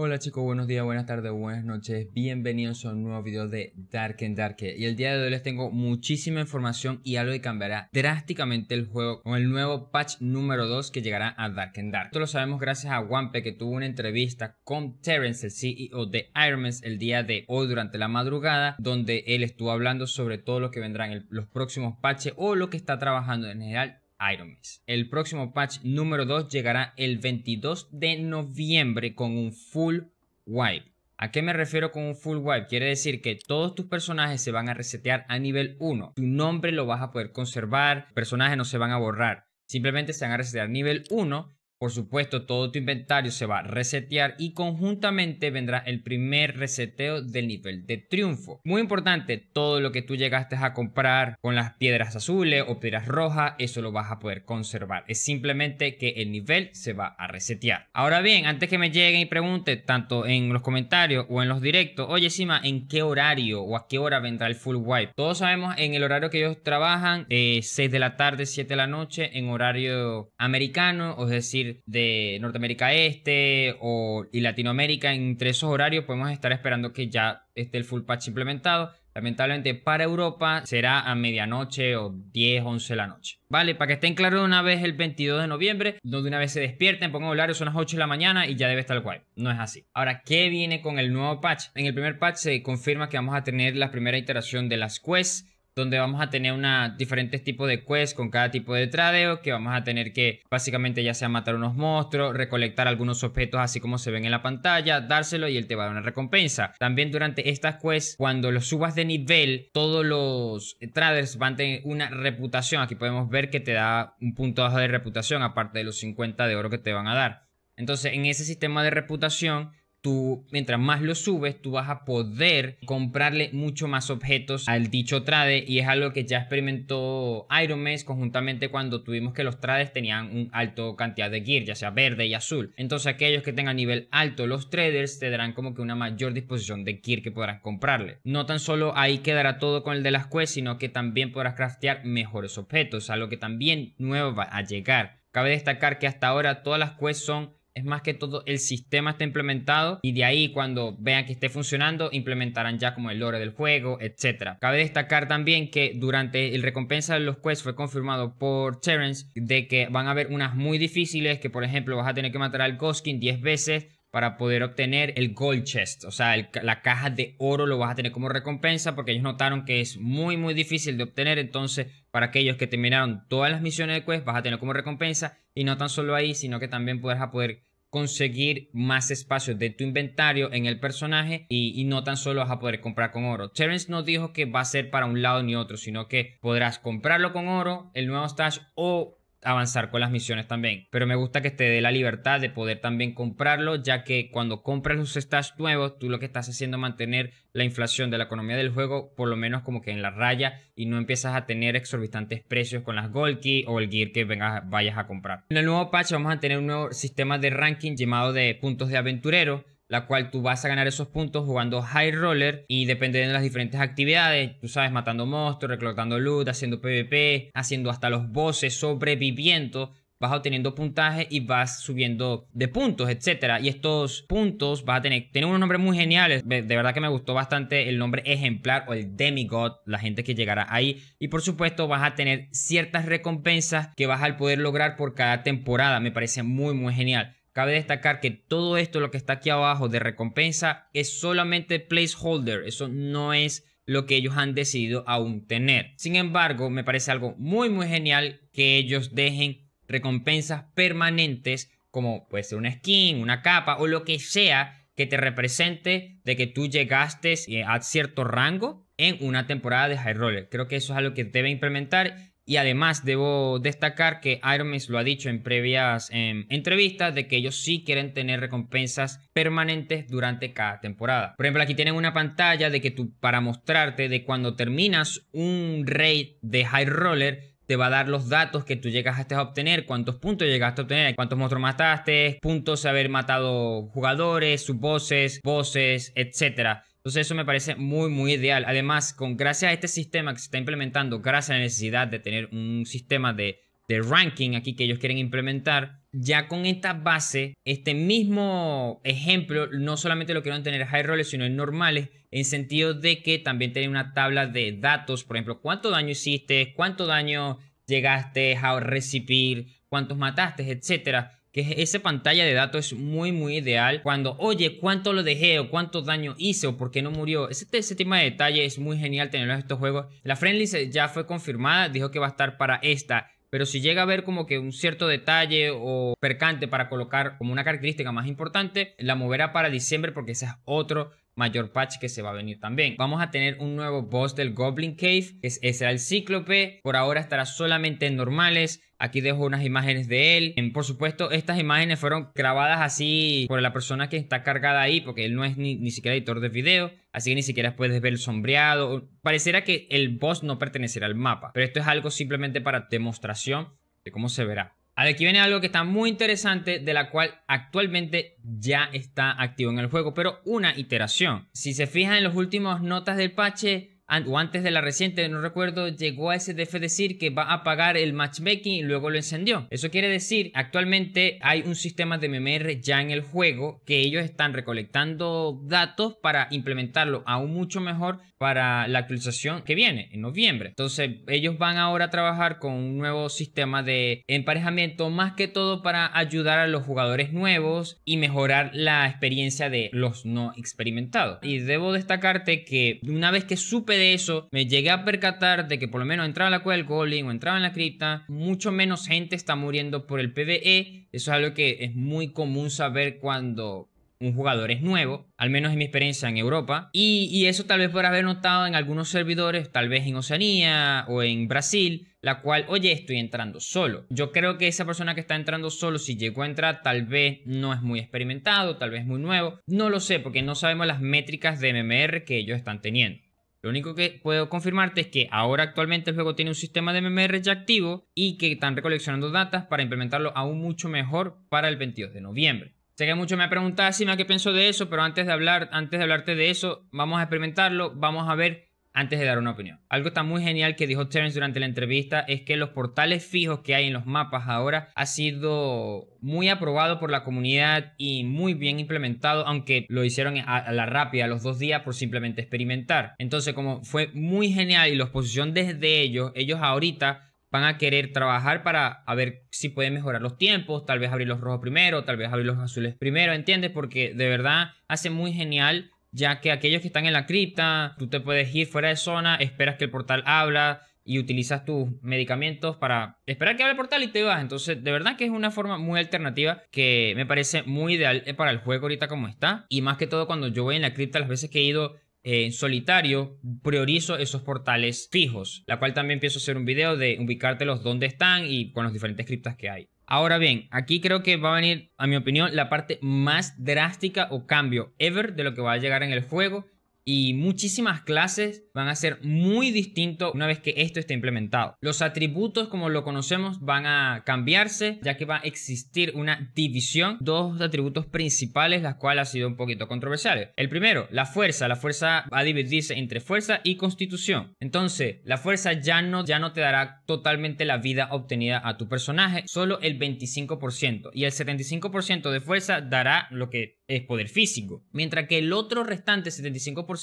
Hola chicos, buenos días, buenas tardes, buenas noches, bienvenidos a un nuevo video de Dark and Dark. Y el día de hoy les tengo muchísima información y algo que cambiará drásticamente el juego con el nuevo patch número 2 que llegará a Dark and Dark. Esto lo sabemos gracias a Wampe que tuvo una entrevista con Terence, el CEO de Ironman, el día de hoy durante la madrugada, donde él estuvo hablando sobre todo lo que vendrán en los próximos patches o lo que está trabajando en general Iron El próximo patch número 2 llegará el 22 de noviembre con un full wipe. ¿A qué me refiero con un full wipe? Quiere decir que todos tus personajes se van a resetear a nivel 1. Tu nombre lo vas a poder conservar, personajes no se van a borrar. Simplemente se van a resetear a nivel 1 por supuesto, todo tu inventario se va a resetear y conjuntamente vendrá el primer reseteo del nivel de triunfo. Muy importante, todo lo que tú llegaste a comprar con las piedras azules o piedras rojas, eso lo vas a poder conservar. Es simplemente que el nivel se va a resetear. Ahora bien, antes que me lleguen y pregunten, tanto en los comentarios o en los directos, oye Sima, ¿en qué horario o a qué hora vendrá el full wipe? Todos sabemos en el horario que ellos trabajan, 6 eh, de la tarde, 7 de la noche, en horario americano, es decir, de Norteamérica Este o, y Latinoamérica, entre esos horarios podemos estar esperando que ya esté el full patch implementado. Lamentablemente para Europa será a medianoche o 10, 11 de la noche. Vale, para que estén claros de una vez el 22 de noviembre, donde una vez se despierten, pongan horario, son las 8 de la mañana y ya debe estar cual No es así. Ahora, ¿qué viene con el nuevo patch? En el primer patch se confirma que vamos a tener la primera iteración de las quests donde vamos a tener diferentes tipos de quests con cada tipo de tradeo, que vamos a tener que básicamente ya sea matar unos monstruos, recolectar algunos objetos así como se ven en la pantalla, dárselo y él te va a dar una recompensa. También durante estas quests, cuando los subas de nivel, todos los traders van a tener una reputación. Aquí podemos ver que te da un punto bajo de reputación, aparte de los 50 de oro que te van a dar. Entonces, en ese sistema de reputación, tú, mientras más lo subes, tú vas a poder comprarle mucho más objetos al dicho trade y es algo que ya experimentó Iron Maze conjuntamente cuando tuvimos que los trades tenían un alto cantidad de gear, ya sea verde y azul. Entonces aquellos que tengan nivel alto los traders te darán como que una mayor disposición de gear que podrás comprarle. No tan solo ahí quedará todo con el de las quests, sino que también podrás craftear mejores objetos, algo que también nuevo va a llegar. Cabe destacar que hasta ahora todas las quests son es más que todo el sistema está implementado y de ahí cuando vean que esté funcionando implementarán ya como el lore del juego, etc. Cabe destacar también que durante el recompensa de los quests fue confirmado por Terence de que van a haber unas muy difíciles que por ejemplo vas a tener que matar al Goskin 10 veces para poder obtener el gold chest, o sea, la caja de oro lo vas a tener como recompensa porque ellos notaron que es muy muy difícil de obtener, entonces para aquellos que terminaron todas las misiones de quests vas a tener como recompensa y no tan solo ahí, sino que también puedes a poder conseguir más espacio de tu inventario en el personaje y, y, no tan solo vas a poder comprar con oro. Terence no dijo que va a ser para un lado ni otro, sino que podrás comprarlo con oro, el nuevo stash o avanzar con las misiones también. Pero me gusta que te dé la libertad de poder también comprarlo, ya que cuando compras los stash nuevos, tú lo que estás haciendo es mantener la inflación de la economía del juego por lo menos como que en la raya y no empiezas a tener exorbitantes precios con las Gold Key o el Gear que vayas a comprar. En el nuevo patch vamos a tener un nuevo sistema de ranking llamado de puntos de aventurero la cual tú vas a ganar esos puntos jugando high roller y dependiendo de las diferentes actividades, tú sabes, matando monstruos, reclutando loot, haciendo PvP, haciendo hasta los bosses, sobreviviendo, vas obteniendo puntaje y vas subiendo de puntos, etc. Y estos puntos vas a tener, tienen unos nombres muy geniales. De, de, verdad que me gustó bastante el nombre ejemplar o el demigod, la gente que llegará ahí. Y por supuesto vas a tener ciertas recompensas que vas a poder lograr por cada temporada. Me parece muy, muy genial. Cabe destacar que todo esto, lo que está aquí abajo de recompensa, es solamente placeholder. Eso no es lo que ellos han decidido aún tener. Sin embargo, me parece algo muy muy genial que ellos dejen recompensas permanentes como puede ser una skin, una capa o lo que sea que te represente de que tú llegaste eh, a cierto rango en una temporada de High Roller. Creo que eso es algo que debe implementar y además debo destacar que Hermes lo ha dicho en previas em, entrevistas de que ellos sí quieren tener recompensas permanentes durante cada temporada. Por ejemplo, aquí tienen una pantalla de que para mostrarte de cuando terminas un raid de High Roller te va a dar los datos que tú llegaste este a obtener, cuántos puntos llegaste a obtener, cuántos monstruos mataste, puntos de haber matado jugadores, voces voces etc. Entonces eso me parece muy, muy ideal. Además, con gracias a este sistema que se está implementando, gracias a la necesidad de tener un sistema de, ranking aquí que ellos quieren implementar, ya con esta base, este mismo ejemplo, no solamente lo quieren tener high roles, sino en normales, en sentido de que también tienen una tabla de datos, por ejemplo, cuánto daño hiciste, cuánto daño llegaste a recibir, cuántos mataste, etcétera esa pantalla de datos es muy, muy ideal. Cuando, oye, cuánto lo dejé o cuánto daño hice o por qué no murió. Ese, ese tema de detalle es muy genial tenerlo en estos juegos. La Friendly ya fue confirmada, dijo que va a estar para esta. Pero si llega a haber como que un cierto detalle o percante para colocar como una característica más importante, la moverá para diciembre porque ese es otro mayor patch que se va a venir también. Vamos a tener un nuevo boss del Goblin Cave, es es el Cíclope. Por ahora estará solamente en normales. Aquí dejo unas imágenes de él. Em, por supuesto, estas imágenes fueron grabadas así por la persona que está cargada ahí, porque él no es ni, siquiera editor de video, así que ni siquiera puedes ver el sombreado. Pareciera que el boss no pertenecerá al mapa, pero esto es algo simplemente para demostración de cómo se verá. Aquí viene algo que está muy interesante, de la cual actualmente ya está activo en el juego, pero una iteración. Si se fijan en las últimas notas del parche, o antes de la reciente, no recuerdo, llegó a SDF decir que va a pagar el matchmaking y luego lo encendió. Eso quiere decir, actualmente hay un sistema de MMR ya en el juego que ellos están recolectando datos para implementarlo aún mucho mejor para la actualización que viene en noviembre. Entonces, ellos van ahora a trabajar con un nuevo sistema de emparejamiento, más que todo para ayudar a los jugadores nuevos y mejorar la experiencia de los no experimentados. Y debo destacarte que una vez que supe de eso, me llegué a percatar de que por lo menos entraba en la cueva del Goblin o entraba en la cripta, mucho menos gente está muriendo por el PvE. Eso es algo que es muy común saber cuando un jugador es nuevo, al menos en mi experiencia en Europa, y, y, eso tal vez por haber notado en algunos servidores, tal vez en Oceanía o en Brasil, la cual, oye, estoy entrando solo. Yo creo que esa persona que está entrando solo, si llegó a entrar, tal vez no es muy experimentado, tal vez muy nuevo, no lo sé, porque no sabemos las métricas de MMR que ellos están teniendo. Lo único que puedo confirmarte es que ahora actualmente el juego tiene un sistema de MMR ya activo y que están recoleccionando datas para implementarlo aún mucho mejor para el 22 de noviembre. Sé que muchos me han preguntado, ah, Sima, qué pienso de eso, pero antes de, hablar, antes de hablarte de eso, vamos a experimentarlo, vamos a ver antes de dar una opinión. Algo tan muy genial que dijo Terence durante la entrevista es que los portales fijos que hay en los mapas ahora ha sido muy aprobado por la comunidad y muy bien implementado, aunque lo hicieron a, la rápida, los dos días, por simplemente experimentar. Entonces, como fue muy genial y los posiciones desde ellos, ellos ahorita van a querer trabajar para ver si pueden mejorar los tiempos, tal vez abrir los rojos primero, tal vez abrir los azules primero, ¿entiendes? Porque de verdad hace muy genial ya que aquellos que están en la cripta, tú te puedes ir fuera de zona, esperas que el portal habla y utilizas tus medicamentos para esperar que hable el portal y te vas. Entonces, de verdad que es una forma muy alternativa que me parece muy ideal eh, para el juego ahorita como está. Y más que todo cuando yo voy en la cripta, las veces que he ido eh, en solitario, priorizo esos portales fijos, la cual también pienso hacer un video de ubicártelos dónde están y con las diferentes criptas que hay. Ahora bien, aquí creo que va a venir, a mi opinión, la parte más drástica o cambio ever de lo que va a llegar en el juego y muchísimas clases van a ser muy distintos una vez que esto esté implementado. Los atributos como lo conocemos van a cambiarse ya que va a existir una división, dos atributos principales las cuales han sido un poquito controversiales. El primero, la fuerza, la fuerza va a dividirse entre fuerza y constitución. Entonces, la fuerza ya no, ya no te dará totalmente la vida obtenida a tu personaje, solo el 25% y el 75% de fuerza dará lo que es poder físico, mientras que el otro restante 75%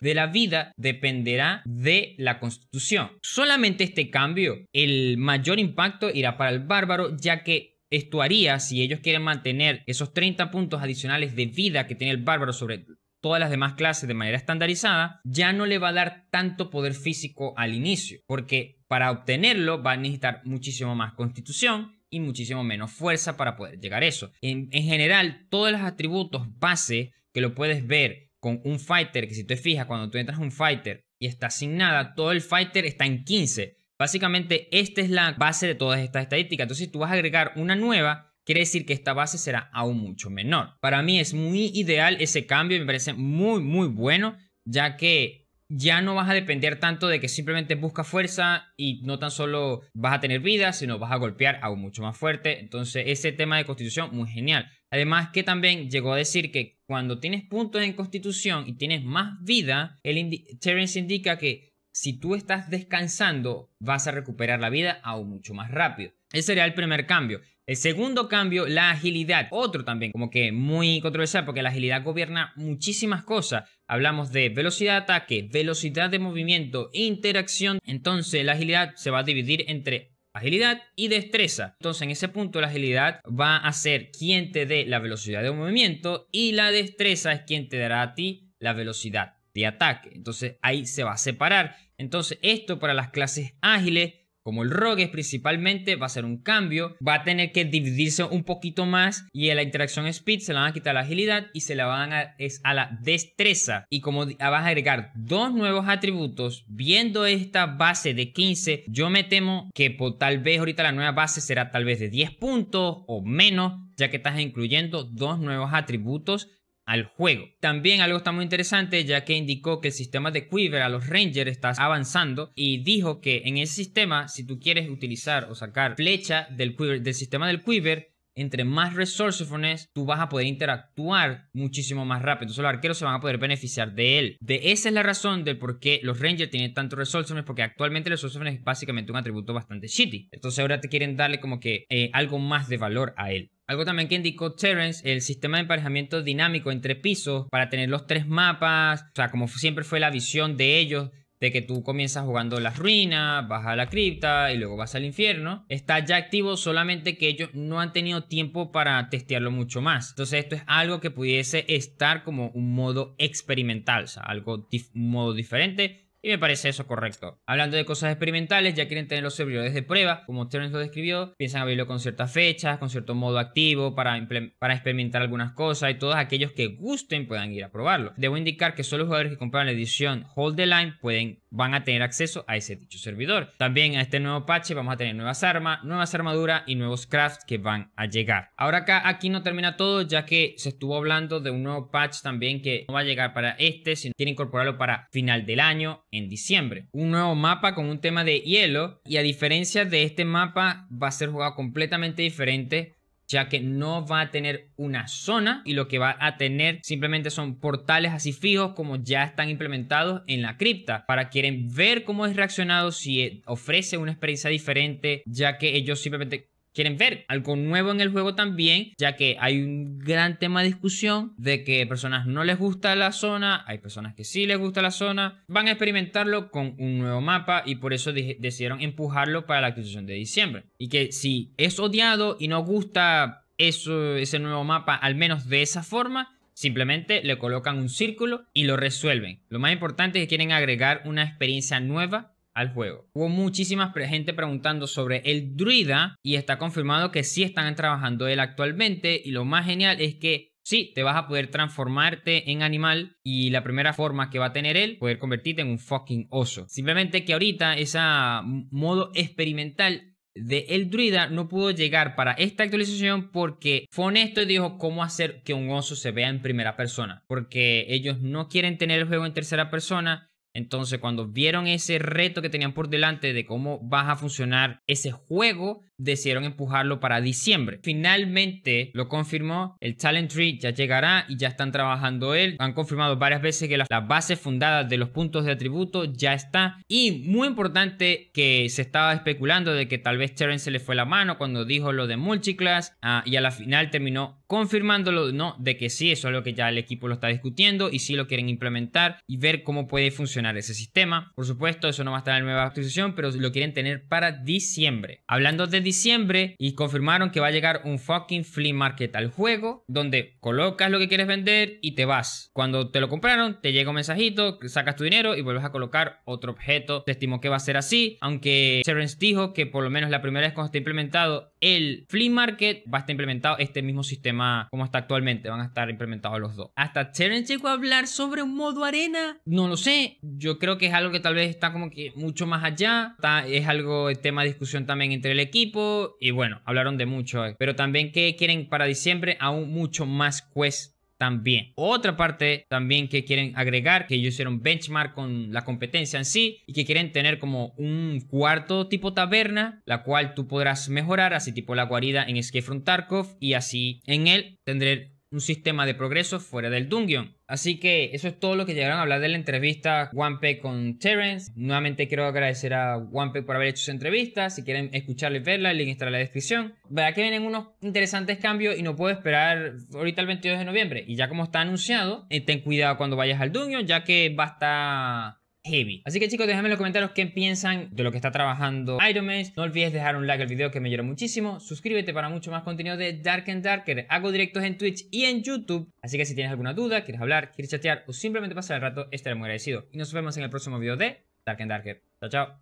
de la vida dependerá de la constitución. Solamente este cambio, el mayor impacto irá para el bárbaro, ya que esto haría, si ellos quieren mantener esos 30 puntos adicionales de vida que tiene el bárbaro sobre todas las demás clases de manera estandarizada, ya no le va a dar tanto poder físico al inicio, porque para obtenerlo va a necesitar muchísimo más constitución, y muchísimo menos fuerza para poder llegar a eso. En, en, general, todos los atributos base que lo puedes ver con un fighter, que si te fijas, cuando tú entras un fighter y está sin nada, todo el fighter está en 15. Básicamente, esta es la base de todas estas estadísticas. Entonces, si tú vas a agregar una nueva, quiere decir que esta base será aún mucho menor. Para mí es muy ideal ese cambio, me parece muy, muy bueno, ya que ya no vas a depender tanto de que simplemente buscas fuerza y no tan solo vas a tener vida, sino vas a golpear aún mucho más fuerte. Entonces, ese tema de constitución, muy genial. Además, que también llegó a decir que cuando tienes puntos en constitución y tienes más vida, el Terence indica que si tú estás descansando, vas a recuperar la vida aún mucho más rápido. Ese sería el primer cambio. El segundo cambio, la agilidad. Otro también como que muy controversial porque la agilidad gobierna muchísimas cosas. Hablamos de velocidad de ataque, velocidad de movimiento, interacción. Entonces la agilidad se va a dividir entre agilidad y destreza. Entonces en ese punto la agilidad va a ser quien te dé la velocidad de movimiento y la destreza es quien te dará a ti la velocidad de ataque. Entonces ahí se va a separar. Entonces esto para las clases ágiles como el Rogue principalmente, va a ser un cambio, va a tener que dividirse un poquito más y en la interacción speed se la van a quitar la agilidad y se la van a, es a la destreza. Y como ah, vas a agregar dos nuevos atributos, viendo esta base de 15, yo me temo que por, tal vez ahorita la nueva base será tal vez de 10 puntos o menos, ya que estás incluyendo dos nuevos atributos al juego. También algo está muy interesante ya que indicó que el sistema de Quiver a los Rangers está avanzando y dijo que en ese sistema si tú quieres utilizar o sacar flecha del, quiver, del sistema del Quiver entre más resourcefulness, tú vas a poder interactuar muchísimo más rápido. Entonces los arqueros se van a poder beneficiar de él. De esa es la razón del por qué los rangers tienen tanto resourcefulness, porque actualmente el resourcefulness es básicamente un atributo bastante shitty. Entonces ahora te quieren darle como que eh, algo más de valor a él. Algo también que indicó Terence, el sistema de emparejamiento dinámico entre pisos para tener los tres mapas, o sea, como siempre fue la visión de ellos de que tú comienzas jugando las ruinas, vas a la cripta y luego vas al infierno, está ya activo solamente que ellos no han tenido tiempo para testearlo mucho más. Entonces esto es algo que pudiese estar como un modo experimental, o sea, algo un modo diferente y me parece eso correcto. Hablando de cosas experimentales, ya quieren tener los servidores de prueba, como Terence lo describió, piensan abrirlo con ciertas fechas, con cierto modo activo, para, para experimentar algunas cosas y todos aquellos que gusten puedan ir a probarlo. Debo indicar que solo los jugadores que compran la edición Hold the Line pueden van a tener acceso a ese dicho servidor. También a este nuevo patch vamos a tener nuevas armas, nuevas armaduras y nuevos crafts que van a llegar. Ahora acá, aquí no termina todo ya que se estuvo hablando de un nuevo patch también que no va a llegar para este, sino quiere incorporarlo para final del año, en diciembre. Un nuevo mapa con un tema de hielo y a diferencia de este mapa va a ser jugado completamente diferente ya que no va a tener una zona y lo que va a tener simplemente son portales así fijos como ya están implementados en la cripta para quieren ver cómo es reaccionado si eh, ofrece una experiencia diferente ya que ellos simplemente quieren ver algo nuevo en el juego también, ya que hay un gran tema de discusión de que personas no les gusta la zona, hay personas que sí les gusta la zona, van a experimentarlo con un nuevo mapa y por eso decidieron empujarlo para la actualización de diciembre. Y que si es odiado y no gusta eso, ese nuevo mapa, al menos de esa forma, Simplemente le colocan un círculo y lo resuelven. Lo más importante es que quieren agregar una experiencia nueva al juego. Hubo muchísima gente preguntando sobre el druida y está confirmado que sí están trabajando él actualmente y lo más genial es que Sí, te vas a poder transformarte en animal y la primera forma que va a tener él, poder convertirte en un fucking oso. Simplemente que ahorita ese modo experimental de El Druida no pudo llegar para esta actualización porque fue honesto y dijo cómo hacer que un oso se vea en primera persona. Porque ellos no quieren tener el juego en tercera persona entonces, cuando vieron ese reto que tenían por delante de cómo vas a funcionar ese juego, decidieron empujarlo para diciembre. Finalmente lo confirmó, el Talent Tree ya llegará y ya están trabajando él. Han confirmado varias veces que la base fundada de los puntos de atributo ya está. Y muy importante que se estaba especulando de que tal vez Terence se le fue la mano cuando dijo lo de multiclass ah, y a la final terminó confirmándolo, no, de que sí, eso es lo que ya el equipo lo está discutiendo y sí lo quieren implementar y ver cómo puede funcionar ese sistema. Por supuesto, eso no va a estar en la nueva actualización, pero lo quieren tener para diciembre. Hablando de diciembre y confirmaron que va a llegar un fucking flea market al juego donde colocas lo que quieres vender y te vas. Cuando te lo compraron, te llega un mensajito, sacas tu dinero y vuelves a colocar otro objeto. Te estimó que va a ser así, aunque Serence dijo que por lo menos la primera vez cuando esté implementado el flea market va a estar implementado este mismo sistema como está actualmente, van a estar implementados los dos. Hasta Terence llegó a hablar sobre un modo arena, no lo sé, yo creo que es algo que tal vez está como que mucho más allá, es algo de tema de discusión también entre el equipo y bueno, hablaron de mucho, pero también que quieren para diciembre aún mucho más quests también. Otra parte también que quieren agregar, que ellos hicieron benchmark con la competencia en sí y que quieren tener como un cuarto tipo taberna, la cual tú podrás mejorar, así tipo la guarida en Escape from Tarkov y así en él tendré un sistema de progreso fuera del dungeon. Así que eso es todo lo que llegaron a hablar de la entrevista Piece con Terence. Nuevamente quiero agradecer a Piece por haber hecho su entrevista. Si quieren escucharles verla, el link estará en la descripción. Verá que vienen unos interesantes cambios y no puedo esperar ahorita el 22 de noviembre. Y ya como está anunciado, eh, ten cuidado cuando vayas al dungeon, ya que va a estar heavy. Así que chicos, déjame en los comentarios qué piensan de lo que está trabajando Iron Man. No olvides dejar un like al video que me ayuda muchísimo. Suscríbete para mucho más contenido de Dark and Darker. Hago directos en Twitch y en YouTube. Así que si tienes alguna duda, quieres hablar, quieres chatear o simplemente pasar el rato, estaré muy agradecido. Y nos vemos en el próximo video de Dark and Darker. Chao, chao.